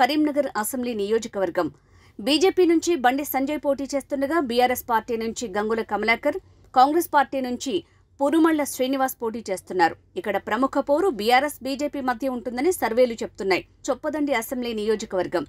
Karimnagar assembly నియోజకవర్గం BJP నుంచి బండి సంజయ్ పోటీ చేస్తుండగా బీఆర్ఎస్ పార్టీ నుంచి గంగుల కమలాకర్ కాంగ్రెస్ పార్టీ నుంచి పురుమళ్ల శ్రీనివాస్ పోటీ చేస్తున్నారు ఇక్కడ ప్రముఖ పోరు బీఆర్ఎస్ బీజేపీ మధ్య ఉంటుందని సర్వేలు చెప్తున్నాయి చొప్పదండి అసెంబ్లీ నియోజకవర్గం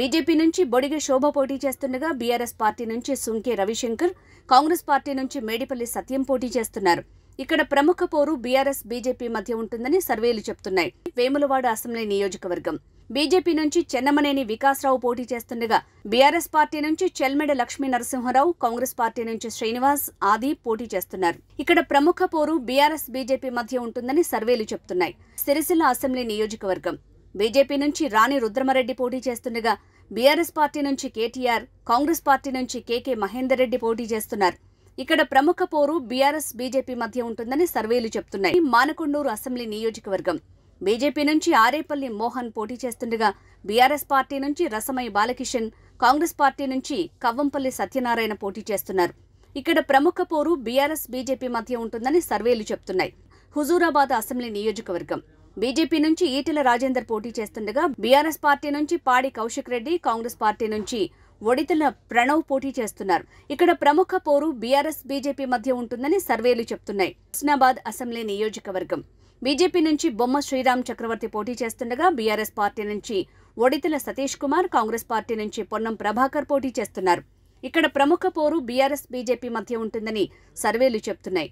బీజేపీ నుంచి బొడిగె శోభ పోటీ చేస్తుండగా బీఆర్ఎస్ పార్టీ నుంచి సుంకే రవిశంకర్ కాంగ్రెస్ పార్టీ నుంచి మేడిపల్లి సత్యం పోటీ చేస్తున్నారు ఇక్కడ ప్రముఖ పోరు బీఆర్ఎస్ బీజేపీ మధ్య ఉంటుందని సర్వేలు చెప్తున్నాయి వేములవాడ అసెంబ్లీ నియోజకవర్గం బీజేపీ నుంచి చెన్నమనేని వికాసరావు పోటీ చేస్తుండగా బీఆర్ఎస్ పార్టీ నుంచి చెల్మెడ లక్ష్మీ నరసింహరావు కాంగ్రెస్ పార్టీ నుంచి శ్రీనివాస్ ఆది పోటీ చేస్తున్నారు ఇక్కడ ప్రముఖ పోరు బీఆర్ఎస్ బీజేపీ మధ్య ఉంటుందని సర్వేలు చెబుతున్నాయి సిరిసిల్ల అసెంబ్లీ నియోజకవర్గం బీజేపీ నుంచి రాణి రుద్రమరెడ్డి పోటీ చేస్తుండగా బీఆర్ఎస్ పార్టీ నుంచి కేటీఆర్ కాంగ్రెస్ పార్టీ నుంచి కేకే మహేందర్ రెడ్డి పోటీ చేస్తున్నారు ఇక్కడ ప్రముఖ పోరు బీఆర్ఎస్ బీజేపీ మధ్య ఉంటుందని సర్వేలు చెబుతున్నాయి మానకొండూరు అసెంబ్లీ నియోజకవర్గం బీజేపీ నుంచి ఆరేపల్లి మోహన్ పోటీ చేస్తుండగా బీఆర్ఎస్ పార్టీ నుంచి రసమై బాలకిషన్ కాంగ్రెస్ పార్టీ నుంచి కవ్వంపల్లి సత్యనారాయణ పోటీ చేస్తున్నారు ఇక్కడ ప్రముఖ పోరు బీఆర్ఎస్ బీజేపీ మధ్య ఉంటుందని సర్వేలు చెబుతున్నాయి హుజూరాబాద్ అసెంబ్లీ నియోజకవర్గం బీజేపీ నుంచి ఈటెల రాజేందర్ పోటీ చేస్తుండగా బీఆర్ఎస్ పార్టీ నుంచి పాడి కౌశిక్ రెడ్డి కాంగ్రెస్ పార్టీ నుంచి ఒడితల ప్రణవ్ పోటీ చేస్తున్నారు ఇక్కడ ప్రముఖ పోరు బీఆర్ఎస్ బీజేపీ మధ్య ఉంటుందని సర్వేలు చెబుతున్నాయి హుస్నాబాద్ అసెంబ్లీ నియోజకవర్గం బీజేపీ నుంచి బొమ్మ శ్రీరామ్ చక్రవర్తి పోటీ చేస్తుండగా బీఆర్ఎస్ పార్టీ నుంచి ఒడితల సతీష్ కుమార్ కాంగ్రెస్ పార్టీ నుంచి పొన్నం ప్రభాకర్ పోటీ చేస్తున్నారు ఇక్కడ ప్రముఖ పోరు బీఆర్ఎస్ బీజేపీ మధ్య ఉంటుందని సర్వేలు చెప్తున్నాయి